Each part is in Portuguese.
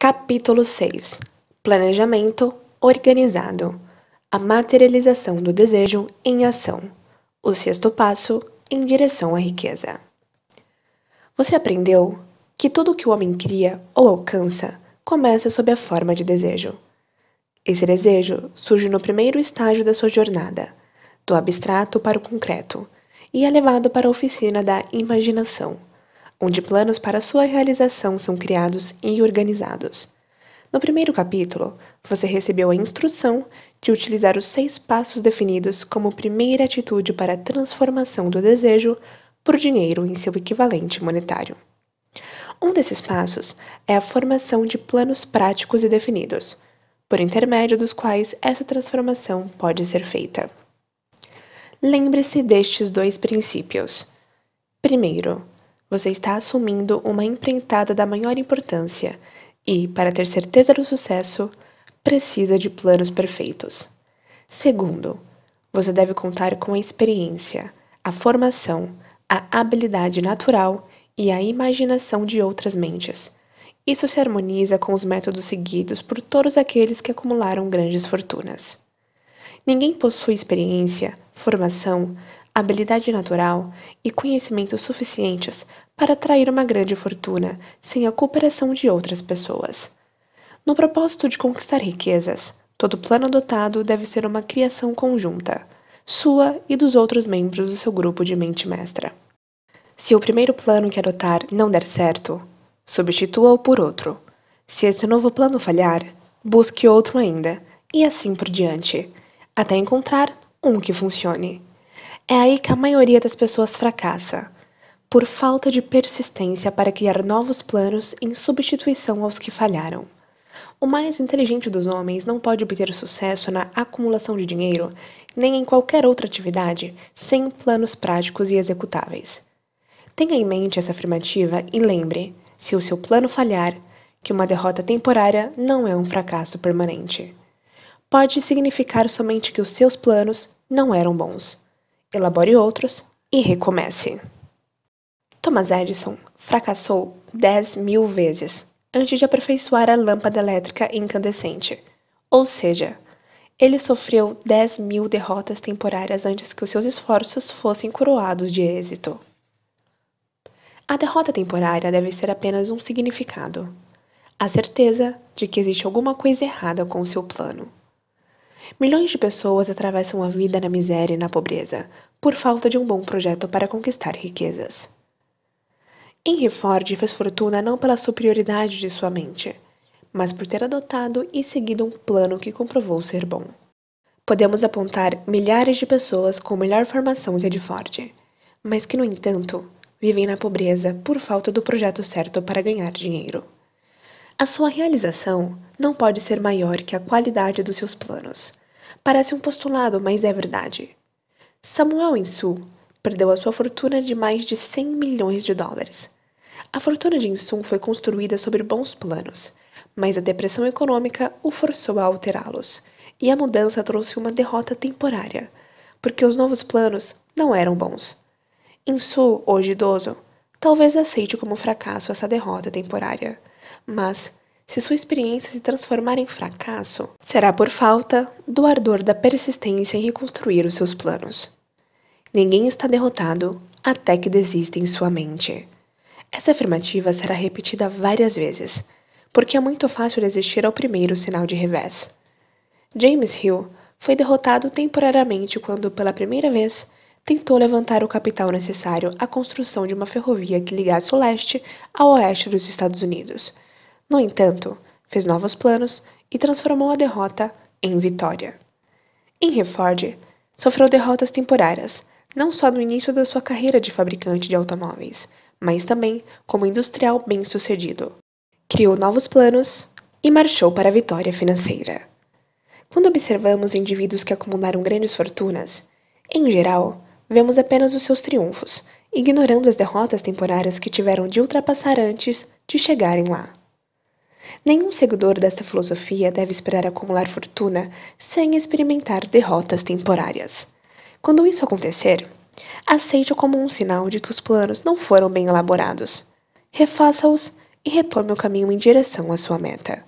Capítulo 6 Planejamento organizado a materialização do desejo em ação o sexto passo em direção à riqueza. Você aprendeu que tudo que o homem cria ou alcança começa sob a forma de desejo. Esse desejo surge no primeiro estágio da sua jornada, do abstrato para o concreto, e é levado para a oficina da imaginação onde planos para sua realização são criados e organizados. No primeiro capítulo, você recebeu a instrução de utilizar os seis passos definidos como primeira atitude para a transformação do desejo por dinheiro em seu equivalente monetário. Um desses passos é a formação de planos práticos e definidos, por intermédio dos quais essa transformação pode ser feita. Lembre-se destes dois princípios. Primeiro, você está assumindo uma empreitada da maior importância e, para ter certeza do sucesso, precisa de planos perfeitos. Segundo, você deve contar com a experiência, a formação, a habilidade natural e a imaginação de outras mentes. Isso se harmoniza com os métodos seguidos por todos aqueles que acumularam grandes fortunas. Ninguém possui experiência, formação, habilidade natural e conhecimentos suficientes para atrair uma grande fortuna sem a cooperação de outras pessoas. No propósito de conquistar riquezas, todo plano adotado deve ser uma criação conjunta, sua e dos outros membros do seu grupo de mente mestra. Se o primeiro plano que adotar não der certo, substitua-o por outro. Se esse novo plano falhar, busque outro ainda, e assim por diante, até encontrar um que funcione. É aí que a maioria das pessoas fracassa, por falta de persistência para criar novos planos em substituição aos que falharam. O mais inteligente dos homens não pode obter sucesso na acumulação de dinheiro, nem em qualquer outra atividade, sem planos práticos e executáveis. Tenha em mente essa afirmativa e lembre, se o seu plano falhar, que uma derrota temporária não é um fracasso permanente. Pode significar somente que os seus planos não eram bons elabore outros e recomece. Thomas Edison fracassou 10 mil vezes antes de aperfeiçoar a lâmpada elétrica incandescente, ou seja, ele sofreu 10 mil derrotas temporárias antes que os seus esforços fossem coroados de êxito. A derrota temporária deve ser apenas um significado: a certeza de que existe alguma coisa errada com o seu plano. Milhões de pessoas atravessam a vida na miséria e na pobreza, por falta de um bom projeto para conquistar riquezas. Henry Ford fez fortuna não pela superioridade de sua mente, mas por ter adotado e seguido um plano que comprovou ser bom. Podemos apontar milhares de pessoas com melhor formação que a de Ford, mas que, no entanto, vivem na pobreza por falta do projeto certo para ganhar dinheiro. A sua realização não pode ser maior que a qualidade dos seus planos. Parece um postulado, mas é verdade. Samuel Insu perdeu a sua fortuna de mais de 100 milhões de dólares. A fortuna de Insu foi construída sobre bons planos, mas a depressão econômica o forçou a alterá-los, e a mudança trouxe uma derrota temporária, porque os novos planos não eram bons. Insu, hoje idoso, talvez aceite como fracasso essa derrota temporária mas, se sua experiência se transformar em fracasso, será por falta do ardor da persistência em reconstruir os seus planos. Ninguém está derrotado até que desista em sua mente. Essa afirmativa será repetida várias vezes, porque é muito fácil desistir ao primeiro sinal de revés. James Hill foi derrotado temporariamente quando, pela primeira vez, tentou levantar o capital necessário à construção de uma ferrovia que ligasse o leste ao oeste dos Estados Unidos – no entanto, fez novos planos e transformou a derrota em vitória. Em Reforge, sofreu derrotas temporárias, não só no início da sua carreira de fabricante de automóveis, mas também como industrial bem-sucedido. Criou novos planos e marchou para a vitória financeira. Quando observamos indivíduos que acumularam grandes fortunas, em geral, vemos apenas os seus triunfos, ignorando as derrotas temporárias que tiveram de ultrapassar antes de chegarem lá. Nenhum seguidor desta filosofia deve esperar acumular fortuna sem experimentar derrotas temporárias. Quando isso acontecer, aceite-o como um sinal de que os planos não foram bem elaborados. Refaça-os e retome o caminho em direção à sua meta.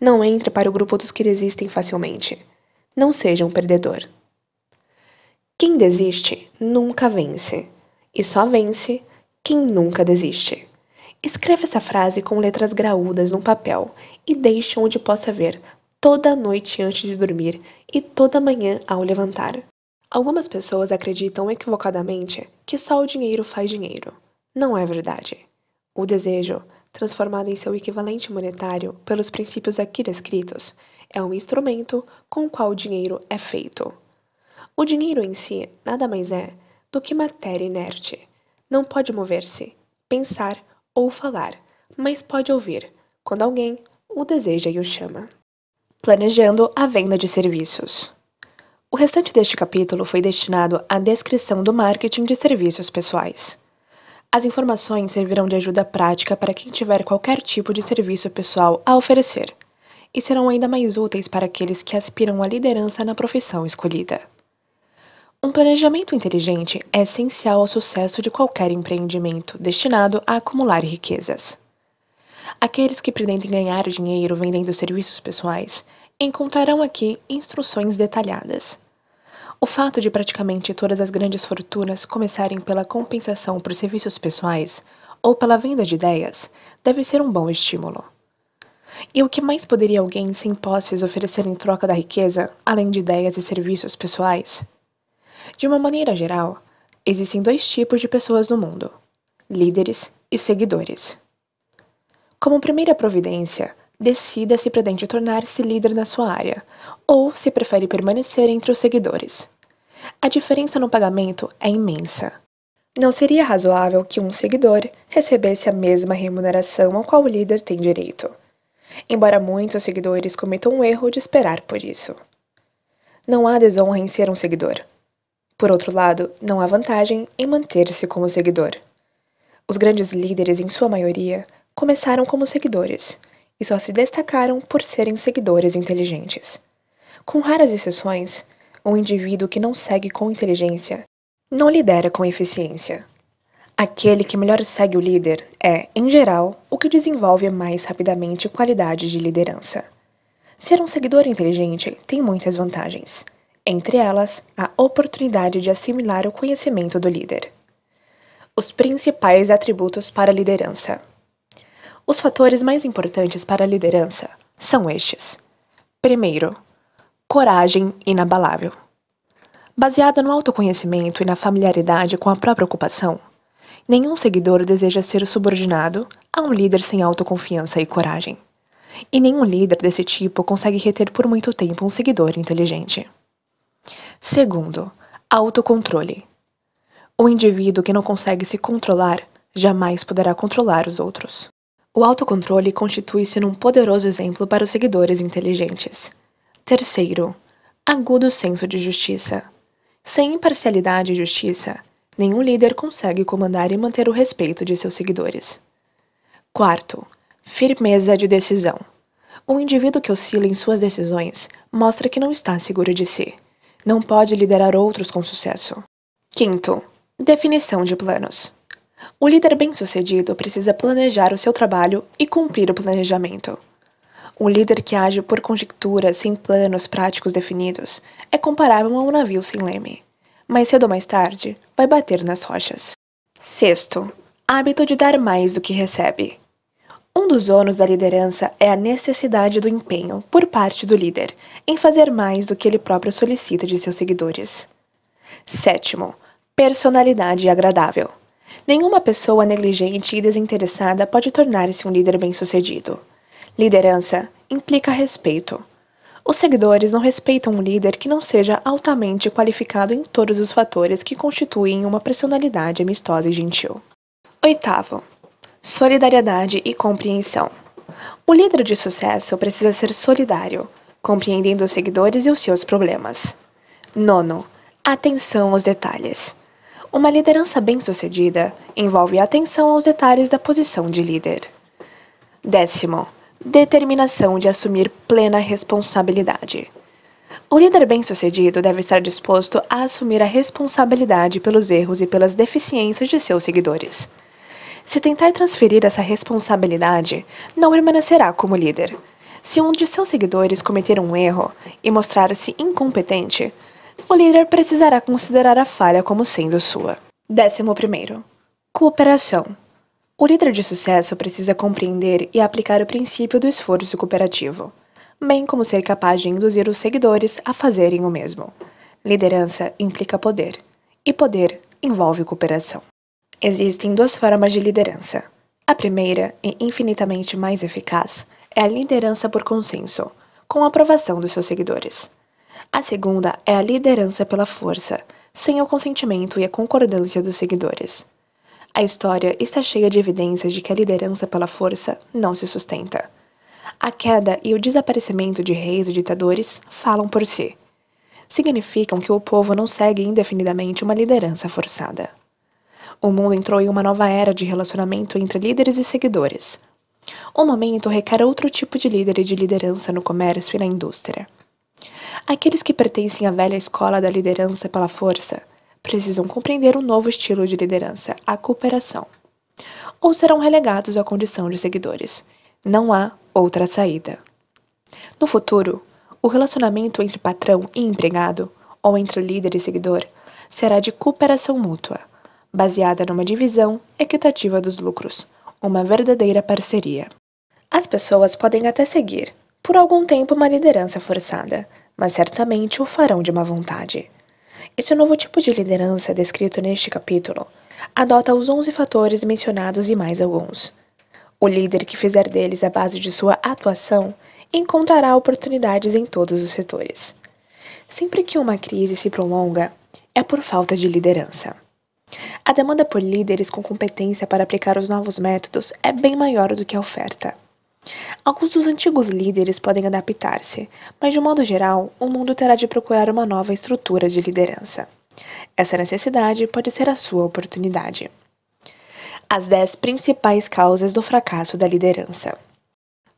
Não entre para o grupo dos que desistem facilmente. Não seja um perdedor. Quem desiste nunca vence, e só vence quem nunca desiste. Escreva essa frase com letras graúdas num papel e deixe onde possa ver, toda noite antes de dormir e toda manhã ao levantar. Algumas pessoas acreditam equivocadamente que só o dinheiro faz dinheiro. Não é verdade. O desejo, transformado em seu equivalente monetário pelos princípios aqui descritos, é um instrumento com o qual o dinheiro é feito. O dinheiro em si nada mais é do que matéria inerte. Não pode mover-se, pensar ou falar, mas pode ouvir quando alguém o deseja e o chama. Planejando a venda de serviços. O restante deste capítulo foi destinado à descrição do marketing de serviços pessoais. As informações servirão de ajuda prática para quem tiver qualquer tipo de serviço pessoal a oferecer, e serão ainda mais úteis para aqueles que aspiram à liderança na profissão escolhida. Um planejamento inteligente é essencial ao sucesso de qualquer empreendimento destinado a acumular riquezas. Aqueles que pretendem ganhar dinheiro vendendo serviços pessoais encontrarão aqui instruções detalhadas. O fato de praticamente todas as grandes fortunas começarem pela compensação por serviços pessoais ou pela venda de ideias deve ser um bom estímulo. E o que mais poderia alguém sem posses oferecer em troca da riqueza, além de ideias e serviços pessoais? De uma maneira geral, existem dois tipos de pessoas no mundo: líderes e seguidores. Como primeira providência, decida se pretende tornar-se líder na sua área ou se prefere permanecer entre os seguidores. A diferença no pagamento é imensa. Não seria razoável que um seguidor recebesse a mesma remuneração ao qual o líder tem direito, embora muitos seguidores cometam o um erro de esperar por isso. Não há desonra em ser um seguidor. Por outro lado, não há vantagem em manter-se como seguidor. Os grandes líderes, em sua maioria, começaram como seguidores e só se destacaram por serem seguidores inteligentes. Com raras exceções, um indivíduo que não segue com inteligência não lidera com eficiência. Aquele que melhor segue o líder é, em geral, o que desenvolve mais rapidamente qualidades de liderança. Ser um seguidor inteligente tem muitas vantagens entre elas, a oportunidade de assimilar o conhecimento do líder. Os principais atributos para a liderança. Os fatores mais importantes para a liderança são estes: primeiro, coragem inabalável. Baseada no autoconhecimento e na familiaridade com a própria ocupação, nenhum seguidor deseja ser subordinado a um líder sem autoconfiança e coragem. E nenhum líder desse tipo consegue reter por muito tempo um seguidor inteligente. Segundo, autocontrole. O indivíduo que não consegue se controlar jamais poderá controlar os outros. O autocontrole constitui-se num poderoso exemplo para os seguidores inteligentes. Terceiro, agudo senso de justiça. Sem imparcialidade e justiça, nenhum líder consegue comandar e manter o respeito de seus seguidores. Quarto, firmeza de decisão. O indivíduo que oscila em suas decisões mostra que não está seguro de si não pode liderar outros com sucesso. Quinto, definição de planos. O líder bem-sucedido precisa planejar o seu trabalho e cumprir o planejamento. Um líder que age por conjectura sem planos práticos definidos é comparável a um navio sem leme. Mais cedo ou mais tarde, vai bater nas rochas. Sexto, hábito de dar mais do que recebe. Um dos ônus da liderança é a necessidade do empenho, por parte do líder, em fazer mais do que ele próprio solicita de seus seguidores. Sétimo, personalidade agradável. Nenhuma pessoa negligente e desinteressada pode tornar-se um líder bem-sucedido. Liderança implica respeito. Os seguidores não respeitam um líder que não seja altamente qualificado em todos os fatores que constituem uma personalidade amistosa e gentil. Oitavo, solidariedade e compreensão. O líder de sucesso precisa ser solidário, compreendendo os seguidores e os seus problemas. Nono, atenção aos detalhes. Uma liderança bem-sucedida envolve atenção aos detalhes da posição de líder. Décimo, determinação de assumir plena responsabilidade. O líder bem-sucedido deve estar disposto a assumir a responsabilidade pelos erros e pelas deficiências de seus seguidores. Se tentar transferir essa responsabilidade, não permanecerá como líder. Se um de seus seguidores cometer um erro e mostrar-se incompetente, o líder precisará considerar a falha como sendo sua. Décimo primeiro, Cooperação. O líder de sucesso precisa compreender e aplicar o princípio do esforço cooperativo, bem como ser capaz de induzir os seguidores a fazerem o mesmo. Liderança implica poder, e poder envolve cooperação. Existem duas formas de liderança. A primeira, e infinitamente mais eficaz, é a liderança por consenso, com a aprovação dos seus seguidores. A segunda é a liderança pela força, sem o consentimento e a concordância dos seguidores. A história está cheia de evidências de que a liderança pela força não se sustenta. A queda e o desaparecimento de reis e ditadores falam por si. Significam que o povo não segue indefinidamente uma liderança forçada. O mundo entrou em uma nova era de relacionamento entre líderes e seguidores. O momento requer outro tipo de líder e de liderança no comércio e na indústria. Aqueles que pertencem à velha escola da liderança pela força precisam compreender um novo estilo de liderança, a cooperação. Ou serão relegados à condição de seguidores. Não há outra saída. No futuro, o relacionamento entre patrão e empregado, ou entre líder e seguidor, será de cooperação mútua baseada numa divisão equitativa dos lucros, uma verdadeira parceria. As pessoas podem até seguir, por algum tempo, uma liderança forçada, mas certamente o farão de má vontade. Esse novo tipo de liderança descrito neste capítulo adota os 11 fatores mencionados e mais alguns. O líder que fizer deles a base de sua atuação encontrará oportunidades em todos os setores. Sempre que uma crise se prolonga, é por falta de liderança. A demanda por líderes com competência para aplicar os novos métodos é bem maior do que a oferta. Alguns dos antigos líderes podem adaptar-se, mas de modo geral, o mundo terá de procurar uma nova estrutura de liderança. Essa necessidade pode ser a sua oportunidade. As 10 principais causas do fracasso da liderança.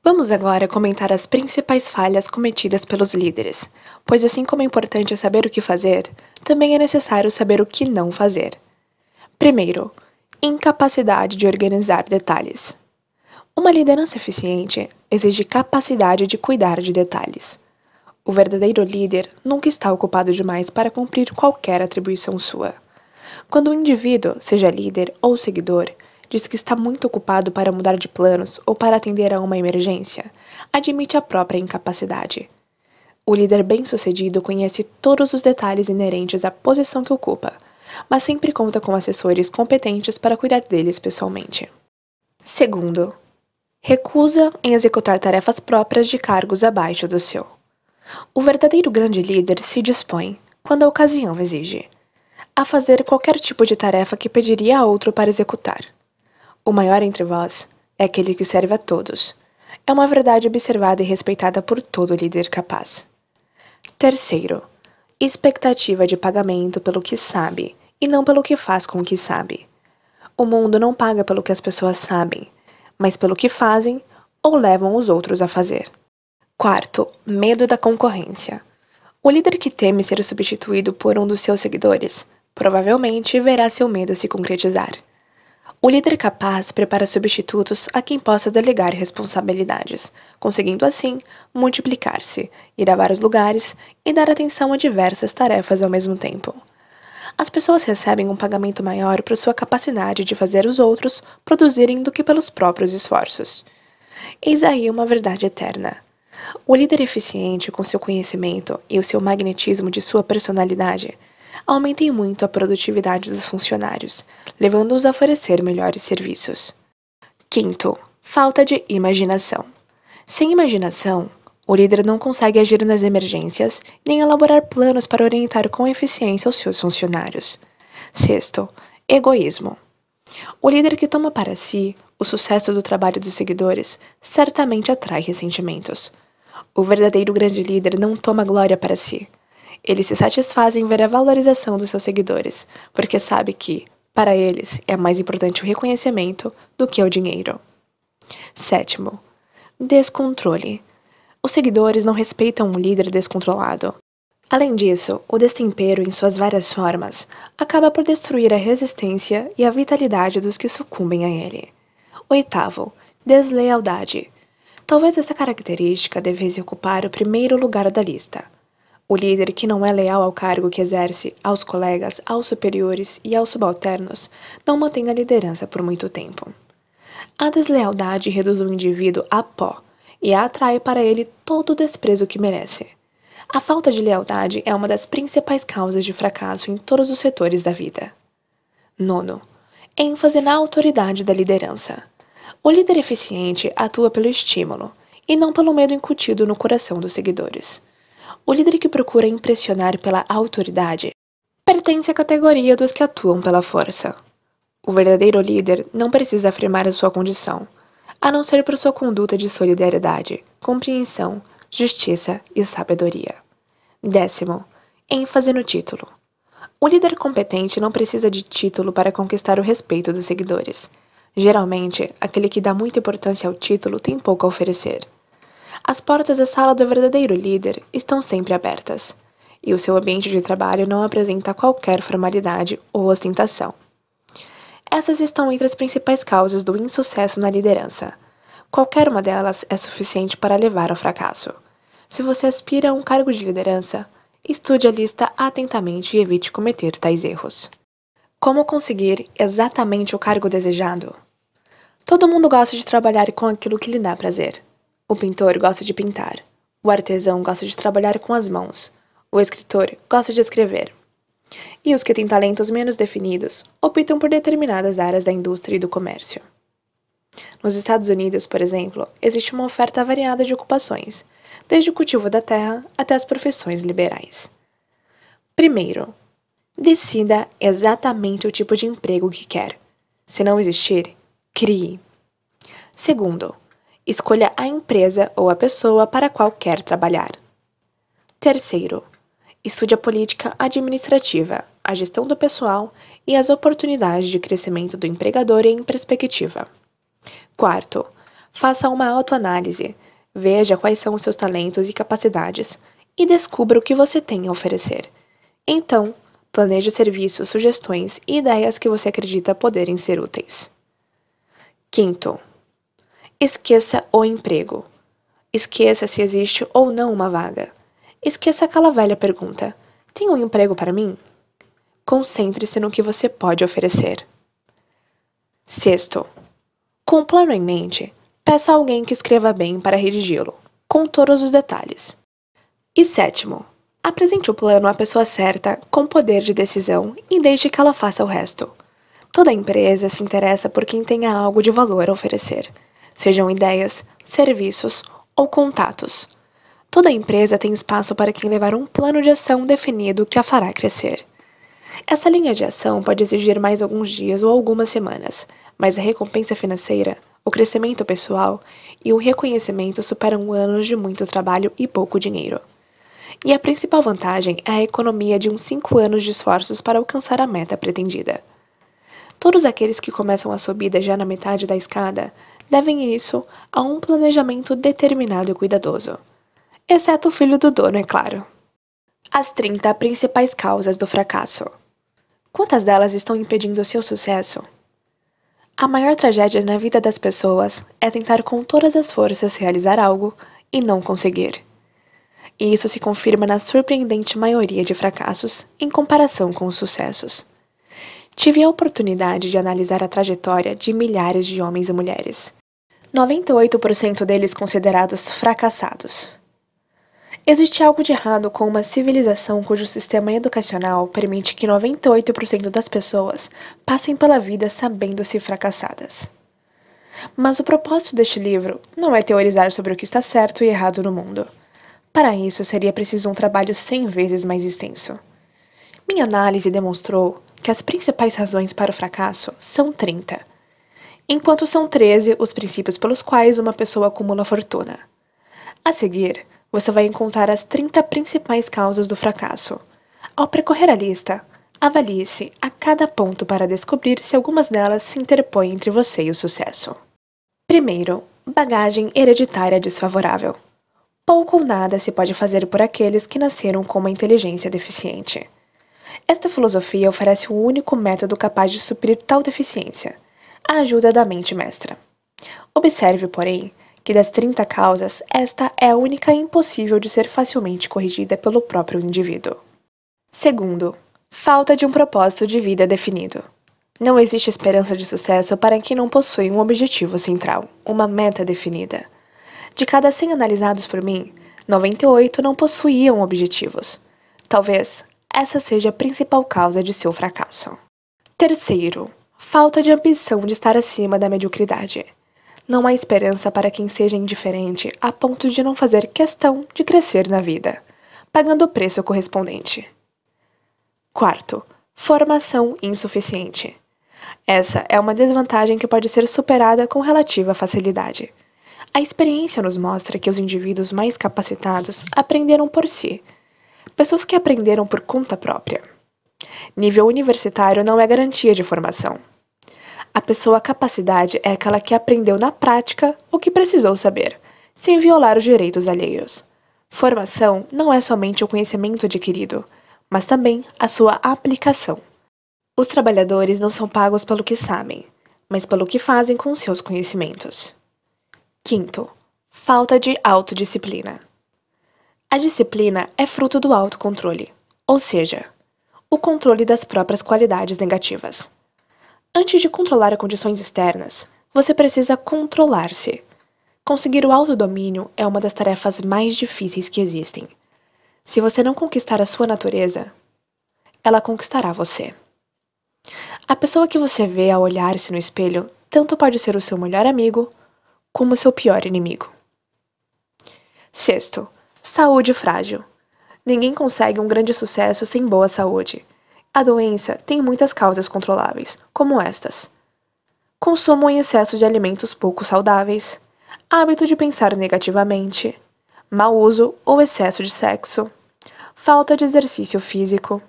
Vamos agora comentar as principais falhas cometidas pelos líderes, pois, assim como é importante saber o que fazer, também é necessário saber o que não fazer. Primeiro, incapacidade de organizar detalhes. Uma liderança eficiente exige capacidade de cuidar de detalhes. O verdadeiro líder nunca está ocupado demais para cumprir qualquer atribuição sua. Quando o um indivíduo, seja líder ou seguidor, diz que está muito ocupado para mudar de planos ou para atender a uma emergência, admite a própria incapacidade. O líder bem-sucedido conhece todos os detalhes inerentes à posição que ocupa, mas sempre conta com assessores competentes para cuidar deles pessoalmente. Segundo, recusa em executar tarefas próprias de cargos abaixo do seu. O verdadeiro grande líder se dispõe, quando a ocasião exige, a fazer qualquer tipo de tarefa que pediria a outro para executar. O maior entre vós é aquele que serve a todos. É uma verdade observada e respeitada por todo líder capaz. Terceiro, expectativa de pagamento pelo que sabe, e não pelo que faz com o que sabe. O mundo não paga pelo que as pessoas sabem, mas pelo que fazem ou levam os outros a fazer. Quarto, medo da concorrência. O líder que teme ser substituído por um dos seus seguidores provavelmente verá seu medo se concretizar. O líder capaz prepara substitutos a quem possa delegar responsabilidades, conseguindo assim multiplicar-se, ir a vários lugares e dar atenção a diversas tarefas ao mesmo tempo. As pessoas recebem um pagamento maior por sua capacidade de fazer os outros produzirem do que pelos próprios esforços. Eis aí uma verdade eterna. O líder eficiente, com seu conhecimento e o seu magnetismo de sua personalidade, aumenta em muito a produtividade dos funcionários, levando-os a oferecer melhores serviços. Quinto, falta de imaginação. Sem imaginação, o líder não consegue agir nas emergências nem elaborar planos para orientar com eficiência os seus funcionários. Sexto, egoísmo. O líder que toma para si o sucesso do trabalho dos seguidores certamente atrai ressentimentos. O verdadeiro grande líder não toma glória para si. Ele se satisfaz em ver a valorização dos seus seguidores, porque sabe que, para eles, é mais importante o reconhecimento do que o dinheiro. Sétimo, descontrole. Os seguidores não respeitam um líder descontrolado. Além disso, o destempero em suas várias formas acaba por destruir a resistência e a vitalidade dos que sucumbem a ele. Oitavo, deslealdade. Talvez essa característica devesse ocupar o primeiro lugar da lista. O líder que não é leal ao cargo que exerce, aos colegas, aos superiores e aos subalternos, não mantém a liderança por muito tempo. A deslealdade reduz o indivíduo a pó, e atrai para ele todo o desprezo que merece. A falta de lealdade é uma das principais causas de fracasso em todos os setores da vida. Nono, ênfase na autoridade da liderança. O líder eficiente atua pelo estímulo e não pelo medo incutido no coração dos seguidores. O líder que procura impressionar pela autoridade pertence à categoria dos que atuam pela força. O verdadeiro líder não precisa afirmar a sua condição, a não ser por sua conduta de solidariedade, compreensão, justiça e sabedoria. Décimo, ênfase no título. O líder competente não precisa de título para conquistar o respeito dos seguidores. Geralmente, aquele que dá muita importância ao título tem pouco a oferecer. As portas da sala do verdadeiro líder estão sempre abertas, e o seu ambiente de trabalho não apresenta qualquer formalidade ou ostentação. Essas estão entre as principais causas do insucesso na liderança. Qualquer uma delas é suficiente para levar ao fracasso. Se você aspira a um cargo de liderança, estude a lista atentamente e evite cometer tais erros. Como conseguir exatamente o cargo desejado? Todo mundo gosta de trabalhar com aquilo que lhe dá prazer. O pintor gosta de pintar. O artesão gosta de trabalhar com as mãos. O escritor gosta de escrever. E os que têm talentos menos definidos optam por determinadas áreas da indústria e do comércio. Nos Estados Unidos, por exemplo, existe uma oferta variada de ocupações, desde o cultivo da terra até as profissões liberais. Primeiro, decida exatamente o tipo de emprego que quer. Se não existir, crie. Segundo, escolha a empresa ou a pessoa para a qual quer trabalhar. Terceiro, Estude a política administrativa, a gestão do pessoal e as oportunidades de crescimento do empregador em perspectiva. Quarto, faça uma autoanálise. Veja quais são os seus talentos e capacidades e descubra o que você tem a oferecer. Então, planeje serviços, sugestões e ideias que você acredita poderem ser úteis. Quinto, esqueça o emprego. Esqueça se existe ou não uma vaga. Esqueça aquela velha pergunta: tem um emprego para mim? Concentre-se no que você pode oferecer. Sexto, com o plano em mente, peça a alguém que escreva bem para redigi-lo, com todos os detalhes. E sétimo, apresente o plano à pessoa certa, com poder de decisão e deixe que ela faça o resto. Toda empresa se interessa por quem tenha algo de valor a oferecer, sejam ideias, serviços ou contatos. Toda empresa tem espaço para quem levar um plano de ação definido que a fará crescer. Essa linha de ação pode exigir mais alguns dias ou algumas semanas, mas a recompensa financeira, o crescimento pessoal e o reconhecimento superam anos de muito trabalho e pouco dinheiro. E a principal vantagem é a economia de uns 5 anos de esforços para alcançar a meta pretendida. Todos aqueles que começam a subida já na metade da escada devem isso a um planejamento determinado e cuidadoso exceto o filho do dono, é claro. As 30 principais causas do fracasso. Quantas delas estão impedindo o seu sucesso? A maior tragédia na vida das pessoas é tentar com todas as forças realizar algo e não conseguir. E isso se confirma na surpreendente maioria de fracassos em comparação com os sucessos. Tive a oportunidade de analisar a trajetória de milhares de homens e mulheres. 98% deles considerados fracassados. Existe algo de errado com uma civilização cujo sistema educacional permite que 98% das pessoas passem pela vida sabendo-se fracassadas. Mas o propósito deste livro não é teorizar sobre o que está certo e errado no mundo. Para isso, seria preciso um trabalho 100 vezes mais extenso. Minha análise demonstrou que as principais razões para o fracasso são 30, enquanto são 13 os princípios pelos quais uma pessoa acumula fortuna. A seguir, você vai encontrar as 30 principais causas do fracasso. Ao percorrer a lista, avalie-se a cada ponto para descobrir se algumas delas se interpõem entre você e o sucesso. Primeiro, bagagem hereditária desfavorável. Pouco ou nada se pode fazer por aqueles que nasceram com uma inteligência deficiente. Esta filosofia oferece o um único método capaz de suprir tal deficiência, a ajuda da mente mestra. Observe, porém, que das 30 causas, esta é a única impossível de ser facilmente corrigida pelo próprio indivíduo. Segundo, falta de um propósito de vida definido. Não existe esperança de sucesso para quem não possui um objetivo central, uma meta definida. De cada 100 analisados por mim, 98 não possuíam objetivos. Talvez essa seja a principal causa de seu fracasso. Terceiro, falta de ambição de estar acima da mediocridade. Não há esperança para quem seja indiferente a ponto de não fazer questão de crescer na vida, pagando o preço correspondente. Quarto, formação insuficiente. Essa é uma desvantagem que pode ser superada com relativa facilidade. A experiência nos mostra que os indivíduos mais capacitados aprenderam por si, pessoas que aprenderam por conta própria. Nível universitário não é garantia de formação. A pessoa capacidade é aquela que aprendeu na prática o que precisou saber, sem violar os direitos alheios. Formação não é somente o conhecimento adquirido, mas também a sua aplicação. Os trabalhadores não são pagos pelo que sabem, mas pelo que fazem com seus conhecimentos. Quinto, falta de autodisciplina. A disciplina é fruto do autocontrole, ou seja, o controle das próprias qualidades negativas. Antes de controlar as condições externas, você precisa controlar-se. Conseguir o autodomínio é uma das tarefas mais difíceis que existem. Se você não conquistar a sua natureza, ela conquistará você. A pessoa que você vê ao olhar-se no espelho tanto pode ser o seu melhor amigo como o seu pior inimigo. Sexto, saúde frágil. Ninguém consegue um grande sucesso sem boa saúde. A doença tem muitas causas controláveis, como estas: consumo em excesso de alimentos pouco saudáveis, hábito de pensar negativamente, mau uso ou excesso de sexo, falta de exercício físico,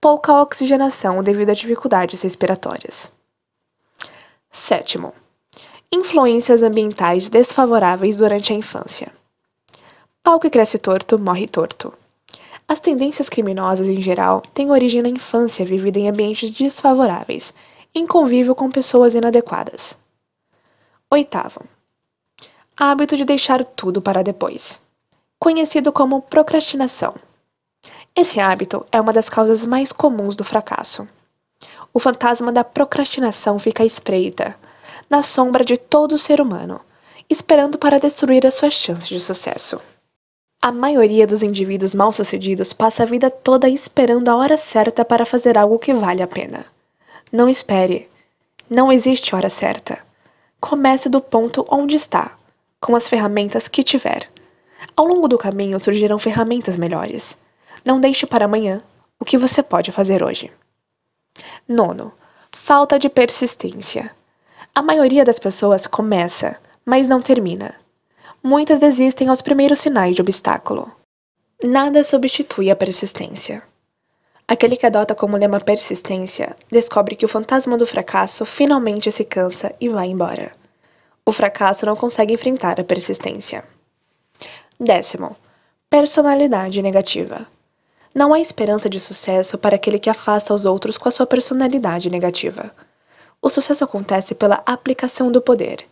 pouca oxigenação devido a dificuldades respiratórias. Sétimo, influências ambientais desfavoráveis durante a infância. Pau que cresce torto morre torto. As tendências criminosas em geral têm origem na infância vivida em ambientes desfavoráveis, em convívio com pessoas inadequadas. Oitavo, hábito de deixar tudo para depois, conhecido como procrastinação. Esse hábito é uma das causas mais comuns do fracasso. O fantasma da procrastinação fica à espreita, na sombra de todo ser humano, esperando para destruir as suas chances de sucesso. A maioria dos indivíduos mal-sucedidos passa a vida toda esperando a hora certa para fazer algo que vale a pena. Não espere. Não existe hora certa. Comece do ponto onde está, com as ferramentas que tiver. Ao longo do caminho surgirão ferramentas melhores. Não deixe para amanhã o que você pode fazer hoje. Nono, falta de persistência. A maioria das pessoas começa, mas não termina muitas desistem aos primeiros sinais de obstáculo. Nada substitui a persistência. Aquele que adota como lema persistência descobre que o fantasma do fracasso finalmente se cansa e vai embora. O fracasso não consegue enfrentar a persistência. Décimo, personalidade negativa. Não há esperança de sucesso para aquele que afasta os outros com a sua personalidade negativa. O sucesso acontece pela aplicação do poder,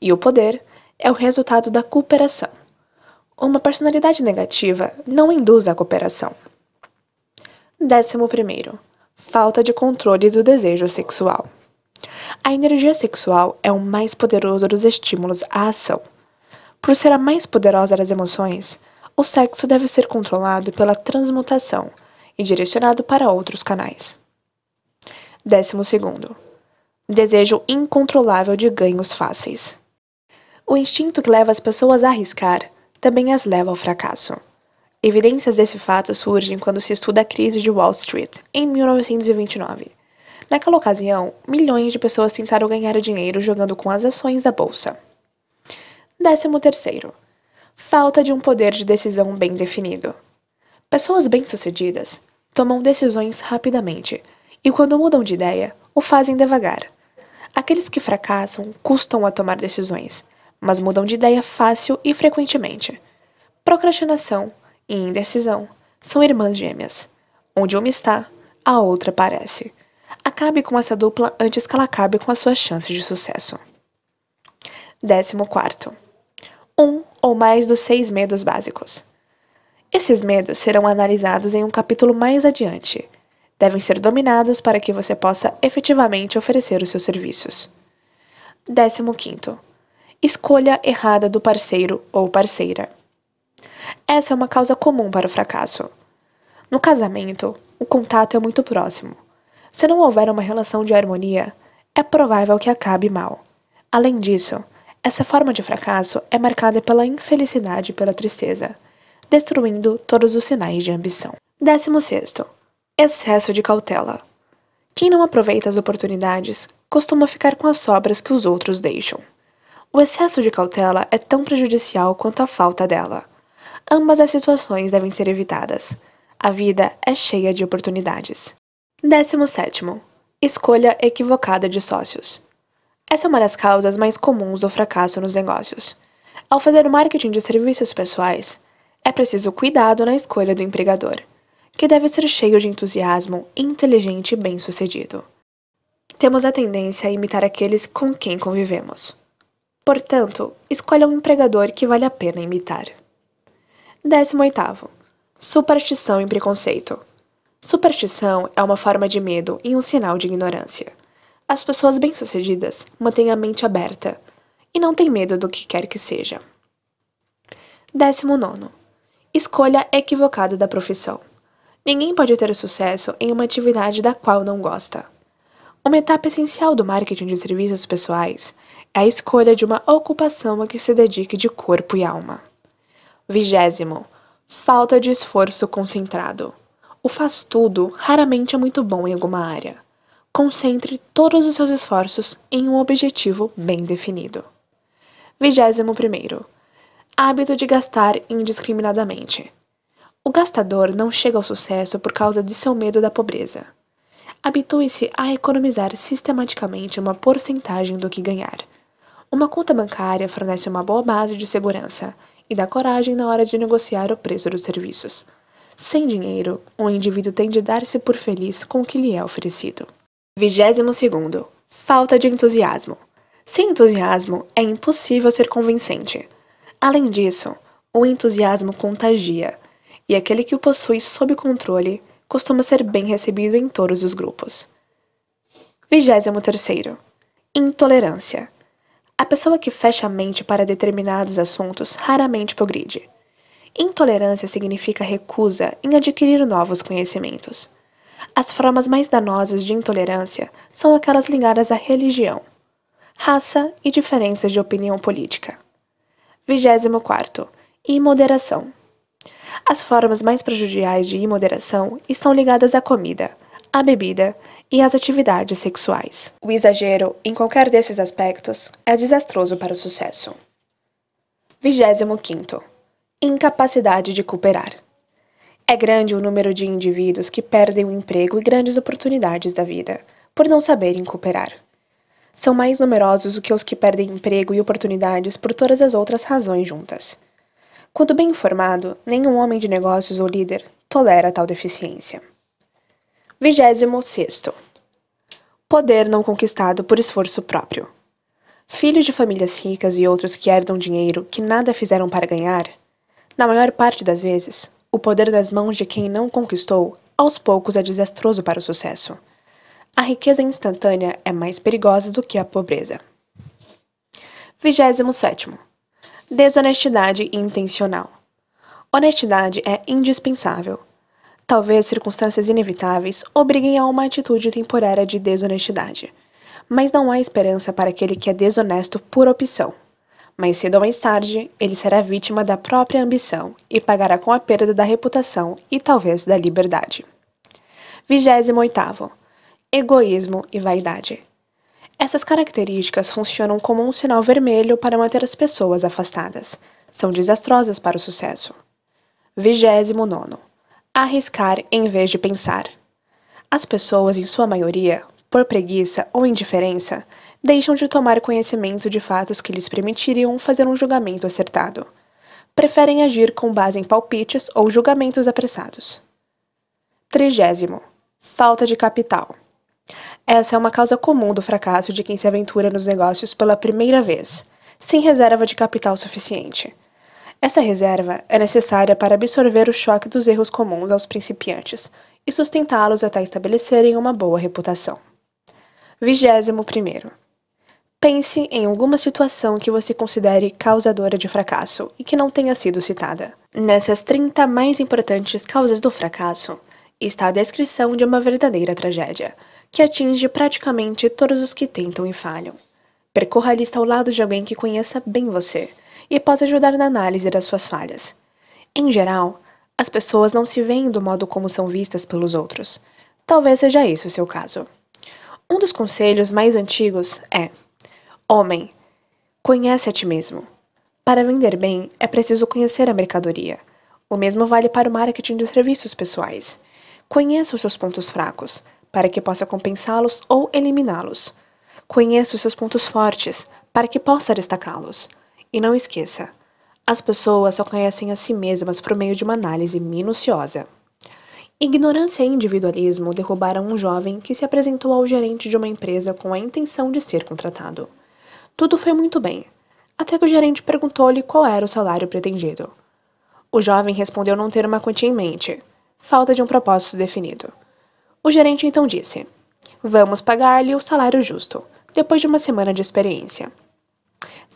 e o poder é o resultado da cooperação. Uma personalidade negativa não induz à cooperação. Décimo primeiro, falta de controle do desejo sexual. A energia sexual é o mais poderoso dos estímulos à ação. Por ser a mais poderosa das emoções, o sexo deve ser controlado pela transmutação e direcionado para outros canais. Décimo segundo, desejo incontrolável de ganhos fáceis. O instinto que leva as pessoas a arriscar também as leva ao fracasso. Evidências desse fato surgem quando se estuda a crise de Wall Street, em 1929. Naquela ocasião, milhões de pessoas tentaram ganhar dinheiro jogando com as ações da bolsa. 13. Falta de um poder de decisão bem definido. Pessoas bem-sucedidas tomam decisões rapidamente e, quando mudam de ideia, o fazem devagar. Aqueles que fracassam custam a tomar decisões mas mudam de ideia fácil e frequentemente. Procrastinação e indecisão são irmãs gêmeas. Onde uma está, a outra aparece. Acabe com essa dupla antes que ela acabe com as suas chances de sucesso. 14. Um ou mais dos seis medos básicos. Esses medos serão analisados em um capítulo mais adiante. Devem ser dominados para que você possa efetivamente oferecer os seus serviços. 15 escolha errada do parceiro ou parceira. Essa é uma causa comum para o fracasso. No casamento, o contato é muito próximo. Se não houver uma relação de harmonia, é provável que acabe mal. Além disso, essa forma de fracasso é marcada pela infelicidade e pela tristeza, destruindo todos os sinais de ambição. 16. Excesso de cautela. Quem não aproveita as oportunidades costuma ficar com as sobras que os outros deixam. O excesso de cautela é tão prejudicial quanto a falta dela. Ambas as situações devem ser evitadas. A vida é cheia de oportunidades. 17. Escolha equivocada de sócios. Essa é uma das causas mais comuns do fracasso nos negócios. Ao fazer o marketing de serviços pessoais, é preciso cuidado na escolha do empregador, que deve ser cheio de entusiasmo, inteligente e bem-sucedido. Temos a tendência a imitar aqueles com quem convivemos. Portanto, escolha um empregador que vale a pena imitar. 18. Superstição e preconceito. Superstição é uma forma de medo e um sinal de ignorância. As pessoas bem-sucedidas mantêm a mente aberta e não têm medo do que quer que seja. 19. Escolha equivocada da profissão. Ninguém pode ter sucesso em uma atividade da qual não gosta. Uma etapa essencial do marketing de serviços pessoais é a escolha de uma ocupação a que se dedique de corpo e alma. Vigésimo, falta de esforço concentrado. O faz tudo raramente é muito bom em alguma área. Concentre todos os seus esforços em um objetivo bem definido. Vigésimo primeiro, hábito de gastar indiscriminadamente. O gastador não chega ao sucesso por causa de seu medo da pobreza. Habitue-se a economizar sistematicamente uma porcentagem do que ganhar, uma conta bancária fornece uma boa base de segurança e dá coragem na hora de negociar o preço dos serviços. Sem dinheiro, um indivíduo tende a dar-se por feliz com o que lhe é oferecido. 22. Falta de entusiasmo. Sem entusiasmo, é impossível ser convincente. Além disso, o entusiasmo contagia, e aquele que o possui sob controle costuma ser bem recebido em todos os grupos. 23. Intolerância. A pessoa que fecha a mente para determinados assuntos raramente progride. Intolerância significa recusa em adquirir novos conhecimentos. As formas mais danosas de intolerância são aquelas ligadas à religião, raça e diferenças de opinião política. 24. Imoderação. As formas mais prejudiciais de imoderação estão ligadas à comida, a bebida e as atividades sexuais. O exagero em qualquer desses aspectos é desastroso para o sucesso. 25. Incapacidade de cooperar. É grande o número de indivíduos que perdem o emprego e grandes oportunidades da vida por não saberem cooperar. São mais numerosos do que os que perdem emprego e oportunidades por todas as outras razões juntas. Quando bem informado, nenhum homem de negócios ou líder tolera tal deficiência. Vigésimo sexto. Poder não conquistado por esforço próprio. Filhos de famílias ricas e outros que herdam dinheiro que nada fizeram para ganhar, na maior parte das vezes, o poder das mãos de quem não conquistou, aos poucos é desastroso para o sucesso. A riqueza instantânea é mais perigosa do que a pobreza. 27. Desonestidade intencional. Honestidade é indispensável, Talvez circunstâncias inevitáveis obriguem a uma atitude temporária de desonestidade. Mas não há esperança para aquele que é desonesto por opção. Mais cedo ou mais tarde, ele será vítima da própria ambição e pagará com a perda da reputação e talvez da liberdade. 28. Egoísmo e vaidade. Essas características funcionam como um sinal vermelho para manter as pessoas afastadas. São desastrosas para o sucesso. 29 arriscar em vez de pensar. As pessoas, em sua maioria, por preguiça ou indiferença, deixam de tomar conhecimento de fatos que lhes permitiriam fazer um julgamento acertado. Preferem agir com base em palpites ou julgamentos apressados. Trigésimo. Falta de capital. Essa é uma causa comum do fracasso de quem se aventura nos negócios pela primeira vez, sem reserva de capital suficiente. Essa reserva é necessária para absorver o choque dos erros comuns aos principiantes e sustentá-los até estabelecerem uma boa reputação. 21. Pense em alguma situação que você considere causadora de fracasso e que não tenha sido citada. Nessas 30 mais importantes causas do fracasso, está a descrição de uma verdadeira tragédia, que atinge praticamente todos os que tentam e falham. Percorra a lista ao lado de alguém que conheça bem você e pode ajudar na análise das suas falhas. Em geral, as pessoas não se veem do modo como são vistas pelos outros. Talvez seja esse o seu caso. Um dos conselhos mais antigos é: Homem, conhece a ti mesmo. Para vender bem, é preciso conhecer a mercadoria. O mesmo vale para o marketing de serviços pessoais. Conheça os seus pontos fracos, para que possa compensá-los ou eliminá-los. Conheça os seus pontos fortes, para que possa destacá-los. E não esqueça, as pessoas só conhecem a si mesmas por meio de uma análise minuciosa. Ignorância e individualismo derrubaram um jovem que se apresentou ao gerente de uma empresa com a intenção de ser contratado. Tudo foi muito bem, até que o gerente perguntou-lhe qual era o salário pretendido. O jovem respondeu não ter uma quantia em mente, falta de um propósito definido. O gerente então disse: Vamos pagar-lhe o salário justo, depois de uma semana de experiência.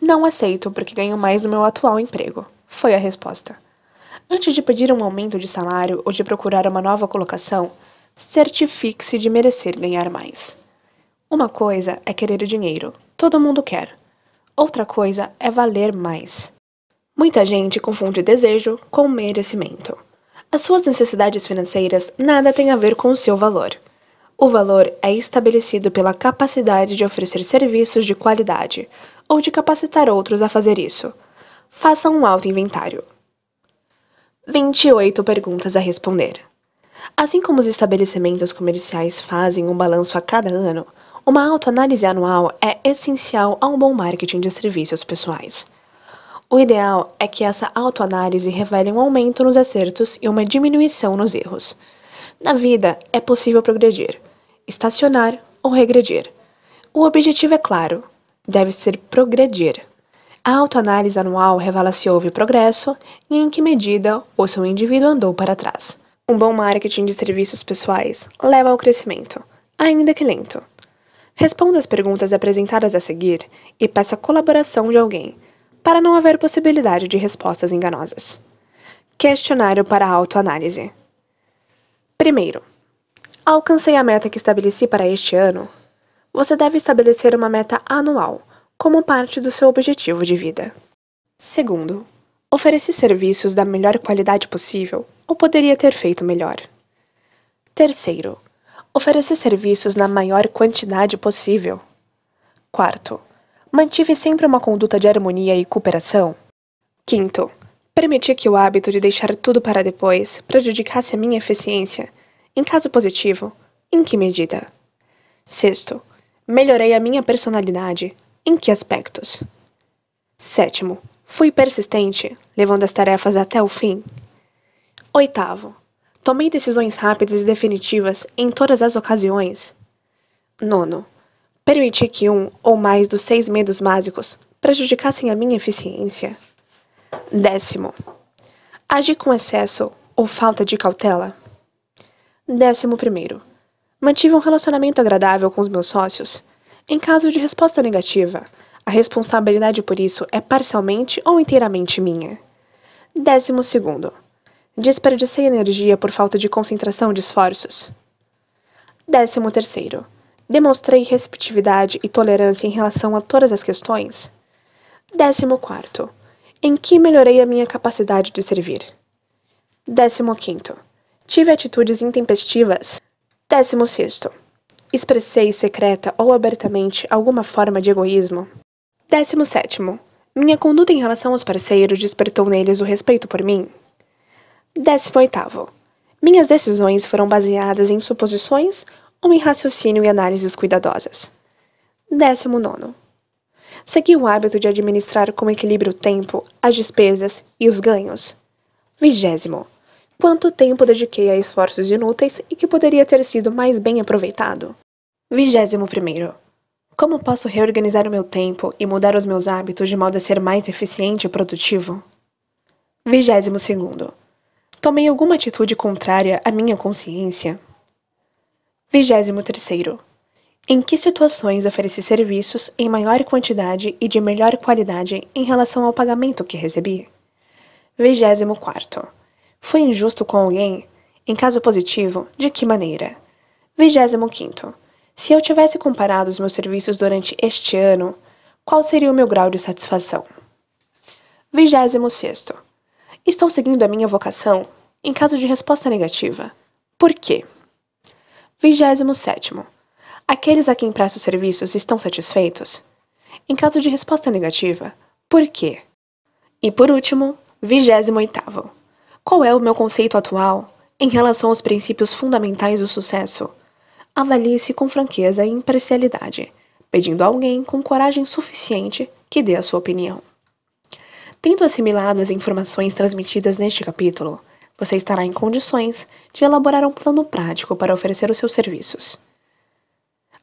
Não aceito, porque ganho mais no meu atual emprego, foi a resposta. Antes de pedir um aumento de salário ou de procurar uma nova colocação, certifique-se de merecer ganhar mais. Uma coisa é querer dinheiro, todo mundo quer. Outra coisa é valer mais. Muita gente confunde desejo com merecimento. As suas necessidades financeiras nada têm a ver com o seu valor. O valor é estabelecido pela capacidade de oferecer serviços de qualidade, ou de capacitar outros a fazer isso. Faça um auto-inventário. 28 perguntas a responder. Assim como os estabelecimentos comerciais fazem um balanço a cada ano, uma autoanálise anual é essencial a um bom marketing de serviços pessoais. O ideal é que essa autoanálise revele um aumento nos acertos e uma diminuição nos erros. Na vida, é possível progredir, estacionar ou regredir. O objetivo é claro: deve ser progredir. A autoanálise anual revela se houve progresso e em que medida o seu indivíduo andou para trás. Um bom marketing de serviços pessoais leva ao crescimento, ainda que lento. Responda as perguntas apresentadas a seguir e peça colaboração de alguém, para não haver possibilidade de respostas enganosas. Questionário para autoanálise. Primeiro, alcancei a meta que estabeleci para este ano? você deve estabelecer uma meta anual, como parte do seu objetivo de vida. Segundo, ofereci serviços da melhor qualidade possível ou poderia ter feito melhor. Terceiro, ofereci serviços na maior quantidade possível. Quarto, mantive sempre uma conduta de harmonia e cooperação. Quinto, permiti que o hábito de deixar tudo para depois prejudicasse a minha eficiência, em caso positivo, em que medida? Sexto, Melhorei a minha personalidade. Em que aspectos? Sétimo, fui persistente, levando as tarefas até o fim. Oitavo, tomei decisões rápidas e definitivas em todas as ocasiões. Nono, permiti que um ou mais dos seis medos básicos prejudicassem a minha eficiência. Décimo, agi com excesso ou falta de cautela. Décimo primeiro, Mantive um relacionamento agradável com os meus sócios. Em caso de resposta negativa, a responsabilidade por isso é parcialmente ou inteiramente minha. Décimo segundo. Desperdicei energia por falta de concentração de esforços. Décimo terceiro. Demonstrei receptividade e tolerância em relação a todas as questões. Décimo quarto. Em que melhorei a minha capacidade de servir. Décimo quinto. Tive atitudes intempestivas décimo sexto, Expressei secreta ou abertamente alguma forma de egoísmo. décimo sétimo, Minha conduta em relação aos parceiros despertou neles o respeito por mim. décimo oitavo, Minhas decisões foram baseadas em suposições ou em raciocínio e análises cuidadosas. décimo nono, Segui o hábito de administrar com equilíbrio o tempo, as despesas e os ganhos. Vigésimo. Quanto tempo dediquei a esforços inúteis e que poderia ter sido mais bem aproveitado? 21. Como posso reorganizar o meu tempo e mudar os meus hábitos de modo a ser mais eficiente e produtivo? 22. Tomei alguma atitude contrária à minha consciência? 23. Em que situações ofereci serviços em maior quantidade e de melhor qualidade em relação ao pagamento que recebi? 24. Foi injusto com alguém? Em caso positivo, de que maneira? 25. Se eu tivesse comparado os meus serviços durante este ano, qual seria o meu grau de satisfação? 26. Estou seguindo a minha vocação? Em caso de resposta negativa, por quê? 27. Aqueles a quem presto serviços estão satisfeitos? Em caso de resposta negativa, por quê? E por último, 28. Qual é o meu conceito atual em relação aos princípios fundamentais do sucesso? Avalie-se com franqueza e imparcialidade, pedindo a alguém com coragem suficiente que dê a sua opinião. Tendo assimilado as informações transmitidas neste capítulo, você estará em condições de elaborar um plano prático para oferecer os seus serviços.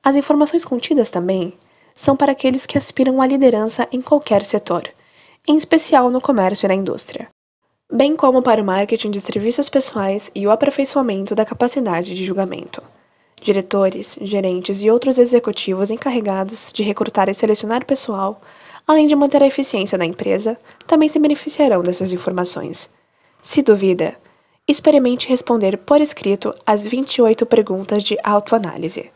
As informações contidas também são para aqueles que aspiram à liderança em qualquer setor, em especial no comércio e na indústria bem como para o marketing de serviços pessoais e o aperfeiçoamento da capacidade de julgamento. Diretores, gerentes e outros executivos encarregados de recrutar e selecionar pessoal, além de manter a eficiência da empresa, também se beneficiarão dessas informações. Se duvida, experimente responder por escrito as 28 perguntas de autoanálise.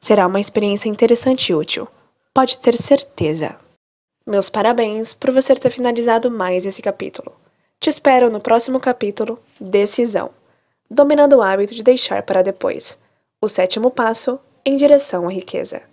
Será uma experiência interessante e útil. Pode ter certeza. Meus parabéns por você ter finalizado mais esse capítulo. Te espero no próximo capítulo Decisão Dominando o hábito de deixar para depois o sétimo passo em direção à riqueza.